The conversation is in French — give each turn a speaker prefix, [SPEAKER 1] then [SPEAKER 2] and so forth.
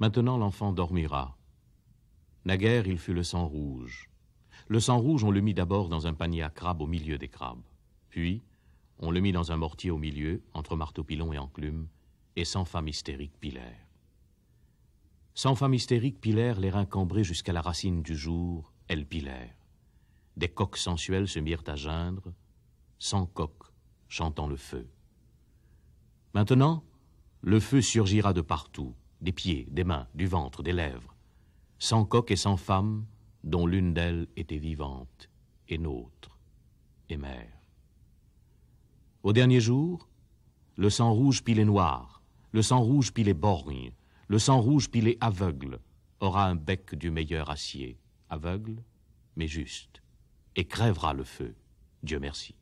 [SPEAKER 1] Maintenant l'enfant dormira. Naguère, il fut le sang rouge. Le sang rouge, on le mit d'abord dans un panier à crabes au milieu des crabes. Puis, on le mit dans un mortier au milieu, entre marteau pilon et enclume, et sans femmes hystériques pilèrent. Sans femmes hystériques pilèrent les reins cambrés jusqu'à la racine du jour, Elles pilèrent. Des coques sensuels se mirent à geindre, sans coqs, chantant le feu. Maintenant, le feu surgira de partout, des pieds, des mains, du ventre, des lèvres, sans coq et sans femme, dont l'une d'elles était vivante, et nôtre, et mère. Au dernier jour, le sang rouge pilé noir, le sang rouge pilé borgne, le sang rouge pilé aveugle, aura un bec du meilleur acier, aveugle, mais juste, et crèvera le feu, Dieu merci.